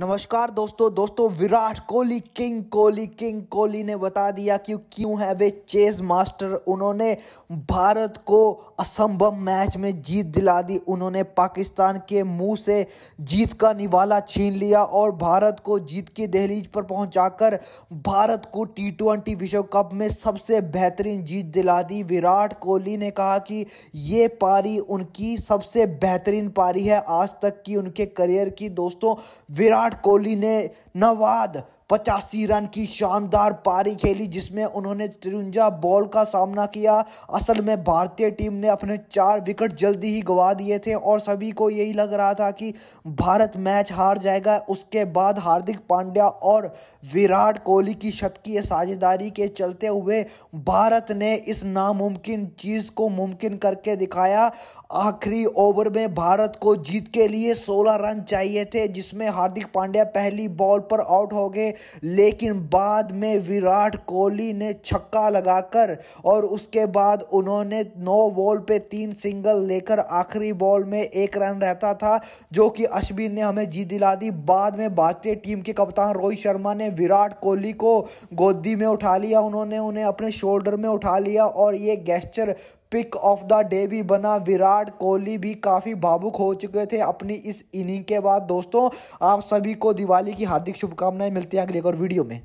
नमस्कार दोस्तों दोस्तों विराट कोहली किंग कोहली किंग कोहली ने बता दिया कि क्यों है वे चेस मास्टर उन्होंने भारत को असंभव मैच में जीत दिला दी उन्होंने पाकिस्तान के मुंह से जीत का निवाला छीन लिया और भारत को जीत की दहलीज पर पहुंचाकर भारत को टी ट्वेंटी विश्व कप में सबसे बेहतरीन जीत दिला दी विराट कोहली ने कहा कि ये पारी उनकी सबसे बेहतरीन पारी है आज तक की उनके करियर की दोस्तों विराट विराट कोहली ने नवाद पचासी रन की शानदार पारी खेली जिसमें उन्होंने तिरुंजा बॉल का सामना किया असल में भारतीय टीम ने अपने चार विकेट जल्दी ही गवा दिए थे और सभी को यही लग रहा था कि भारत मैच हार जाएगा उसके बाद हार्दिक पांड्या और विराट कोहली की शतकीय साझेदारी के चलते हुए भारत ने इस नामुमकिन चीज़ को मुमकिन करके दिखाया आखिरी ओवर में भारत को जीत के लिए 16 रन चाहिए थे जिसमें हार्दिक पांड्या पहली बॉल पर आउट हो गए लेकिन बाद में विराट कोहली ने छक्का लगाकर और उसके बाद उन्होंने नौ बॉल पे तीन सिंगल लेकर आखिरी बॉल में एक रन रहता था जो कि अश्विन ने हमें जीत दिला दी बाद में भारतीय टीम के कप्तान रोहित शर्मा ने विराट कोहली को गोदी में उठा लिया उन्होंने उन्हें अपने शोल्डर में उठा लिया और ये gesture pick of the day भी बना विराट कोहली भी काफ़ी भावुक हो चुके थे अपनी इस इनिंग के बाद दोस्तों आप सभी को दिवाली की हार्दिक शुभकामनाएं मिलती हैं अगले एक और वीडियो में